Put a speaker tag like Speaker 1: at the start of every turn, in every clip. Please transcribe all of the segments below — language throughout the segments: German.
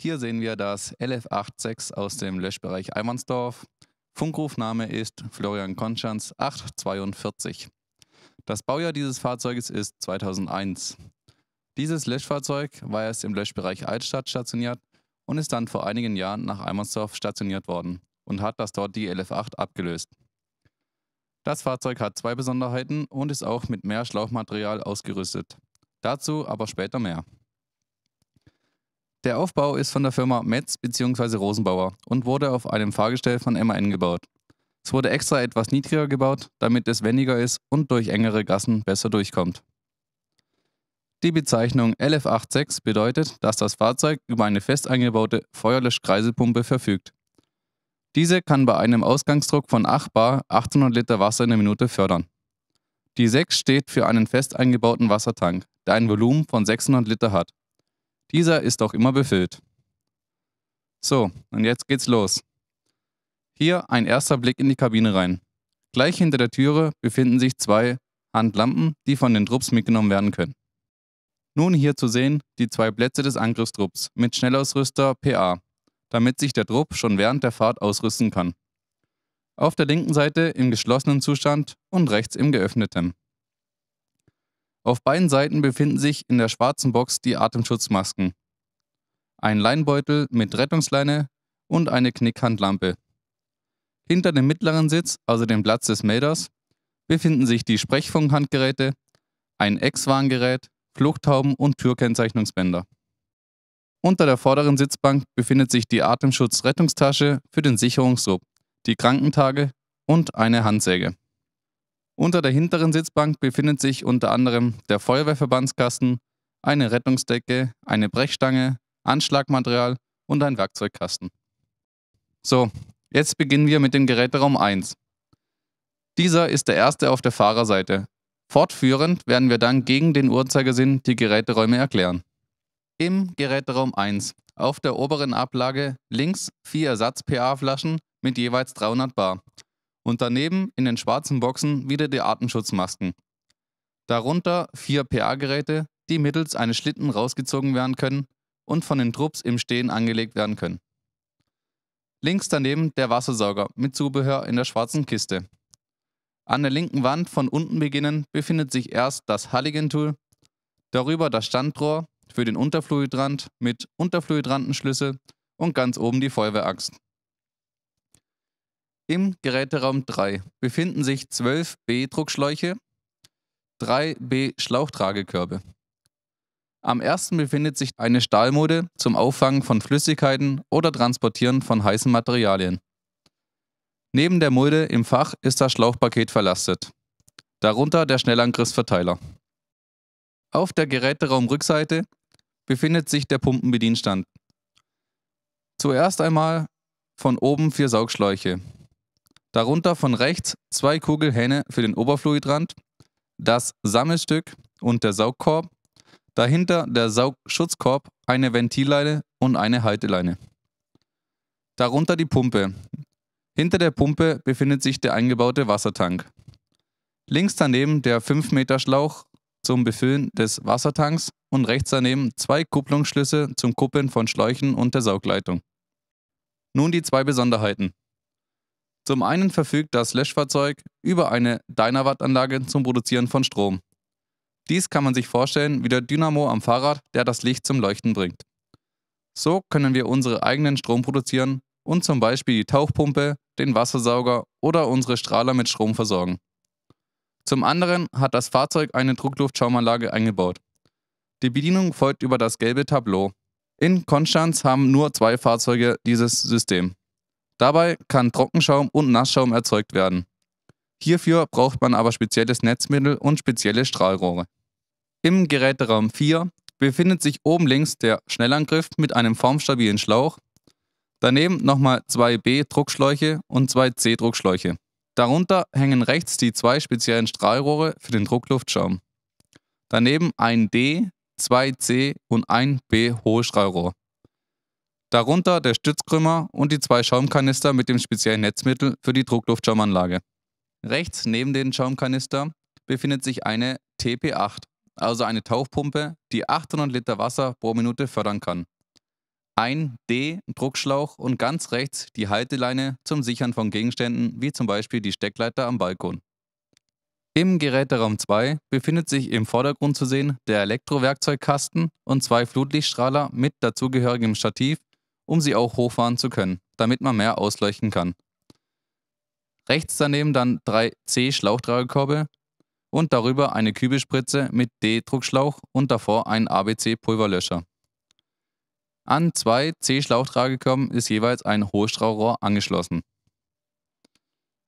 Speaker 1: Hier sehen wir das LF86 aus dem Löschbereich Eimannsdorf. Funkrufname ist Florian Konschans 842. Das Baujahr dieses Fahrzeuges ist 2001. Dieses Löschfahrzeug war erst im Löschbereich Altstadt stationiert und ist dann vor einigen Jahren nach Eimersdorf stationiert worden und hat das dort die LF8 abgelöst. Das Fahrzeug hat zwei Besonderheiten und ist auch mit mehr Schlauchmaterial ausgerüstet. Dazu aber später mehr. Der Aufbau ist von der Firma Metz bzw. Rosenbauer und wurde auf einem Fahrgestell von MAN gebaut. Es wurde extra etwas niedriger gebaut, damit es wendiger ist und durch engere Gassen besser durchkommt. Die Bezeichnung LF86 bedeutet, dass das Fahrzeug über eine fest eingebaute Feuerlöschkreisepumpe verfügt. Diese kann bei einem Ausgangsdruck von 8 bar 1800 Liter Wasser in der Minute fördern. Die 6 steht für einen fest eingebauten Wassertank, der ein Volumen von 600 Liter hat. Dieser ist auch immer befüllt. So, und jetzt geht's los. Hier ein erster Blick in die Kabine rein. Gleich hinter der Türe befinden sich zwei Handlampen, die von den Trupps mitgenommen werden können. Nun hier zu sehen die zwei Plätze des Angriffstrupps mit Schnellausrüster PA, damit sich der Trupp schon während der Fahrt ausrüsten kann. Auf der linken Seite im geschlossenen Zustand und rechts im geöffneten. Auf beiden Seiten befinden sich in der schwarzen Box die Atemschutzmasken, ein Leinbeutel mit Rettungsleine und eine Knickhandlampe. Hinter dem mittleren Sitz, also dem Platz des Melders, befinden sich die Sprechfunkhandgeräte, ein Ex-Warngerät, Fluchthauben und Türkennzeichnungsbänder. Unter der vorderen Sitzbank befindet sich die Atemschutzrettungstasche für den Sicherungsrupp, die Krankentage und eine Handsäge. Unter der hinteren Sitzbank befindet sich unter anderem der Feuerwehrverbandskasten, eine Rettungsdecke, eine Brechstange, Anschlagmaterial und ein Werkzeugkasten. So, jetzt beginnen wir mit dem Geräteraum 1. Dieser ist der erste auf der Fahrerseite. Fortführend werden wir dann gegen den Uhrzeigersinn die Geräteräume erklären. Im Geräteraum 1 auf der oberen Ablage links vier Ersatz-PA-Flaschen mit jeweils 300 Bar und daneben in den schwarzen Boxen wieder die Artenschutzmasken. Darunter vier PA-Geräte, die mittels eines Schlitten rausgezogen werden können und von den Trupps im Stehen angelegt werden können. Links daneben der Wassersauger mit Zubehör in der schwarzen Kiste. An der linken Wand von unten beginnen befindet sich erst das Halligan-Tool, darüber das Standrohr für den Unterfluidrand mit Unterfluidrandenschlüssel und ganz oben die Feuerwehraxt. Im Geräteraum 3 befinden sich 12 B-Druckschläuche, 3 B-Schlauchtragekörbe. Am ersten befindet sich eine Stahlmode zum Auffangen von Flüssigkeiten oder Transportieren von heißen Materialien. Neben der Mulde im Fach ist das Schlauchpaket verlastet, darunter der Schnellangriffsverteiler. Auf der Geräteraumrückseite befindet sich der Pumpenbedienstand. Zuerst einmal von oben vier Saugschläuche, Darunter von rechts zwei Kugelhähne für den Oberfluidrand, das Sammelstück und der Saugkorb, dahinter der Saugschutzkorb, eine Ventilleine und eine Halteleine. Darunter die Pumpe. Hinter der Pumpe befindet sich der eingebaute Wassertank. Links daneben der 5 Meter Schlauch zum Befüllen des Wassertanks und rechts daneben zwei Kupplungsschlüsse zum Kuppeln von Schläuchen und der Saugleitung. Nun die zwei Besonderheiten. Zum einen verfügt das Löschfahrzeug über eine Dynawatt-Anlage zum Produzieren von Strom. Dies kann man sich vorstellen wie der Dynamo am Fahrrad, der das Licht zum Leuchten bringt. So können wir unsere eigenen Strom produzieren und zum Beispiel die Tauchpumpe, den Wassersauger oder unsere Strahler mit Strom versorgen. Zum anderen hat das Fahrzeug eine Druckluftschaumanlage eingebaut. Die Bedienung folgt über das gelbe Tableau. In Konstanz haben nur zwei Fahrzeuge dieses System. Dabei kann Trockenschaum und Nassschaum erzeugt werden. Hierfür braucht man aber spezielles Netzmittel und spezielle Strahlrohre. Im Geräteraum 4 befindet sich oben links der Schnellangriff mit einem formstabilen Schlauch, daneben nochmal zwei B-Druckschläuche und zwei C-Druckschläuche. Darunter hängen rechts die zwei speziellen Strahlrohre für den Druckluftschaum. Daneben ein D, zwei C und ein B-Hohlstrahlrohr. Darunter der Stützkrümmer und die zwei Schaumkanister mit dem speziellen Netzmittel für die Druckluftschaumanlage. Rechts neben den Schaumkanister befindet sich eine TP8, also eine Tauchpumpe, die 800 Liter Wasser pro Minute fördern kann. Ein D-Druckschlauch und ganz rechts die Halteleine zum Sichern von Gegenständen, wie zum Beispiel die Steckleiter am Balkon. Im Geräteraum 2 befindet sich im Vordergrund zu sehen der Elektrowerkzeugkasten und zwei Flutlichtstrahler mit dazugehörigem Stativ um sie auch hochfahren zu können, damit man mehr ausleuchten kann. Rechts daneben dann drei C-Schlauchtragekorbe und darüber eine Kübelspritze mit D-Druckschlauch und davor ein ABC-Pulverlöscher. An zwei C-Schlauchtragekörben ist jeweils ein Hohlstraurohr angeschlossen.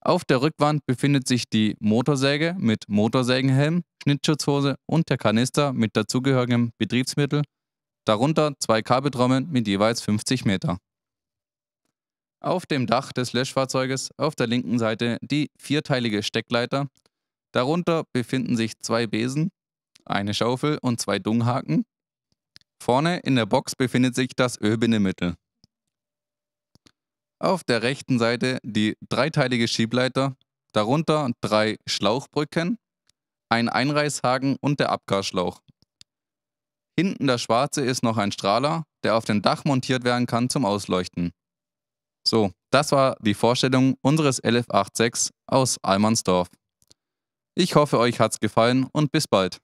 Speaker 1: Auf der Rückwand befindet sich die Motorsäge mit Motorsägenhelm, Schnittschutzhose und der Kanister mit dazugehörigem Betriebsmittel darunter zwei Kabeltrommeln mit jeweils 50 Meter. Auf dem Dach des Löschfahrzeuges auf der linken Seite die vierteilige Steckleiter. Darunter befinden sich zwei Besen, eine Schaufel und zwei Dunghaken. Vorne in der Box befindet sich das Ölbindemittel. Auf der rechten Seite die dreiteilige Schiebleiter, darunter drei Schlauchbrücken, ein Einreißhaken und der Abgasschlauch. Hinten der schwarze ist noch ein Strahler, der auf dem Dach montiert werden kann zum Ausleuchten. So, das war die Vorstellung unseres LF86 aus Almansdorf. Ich hoffe, euch hat's gefallen und bis bald.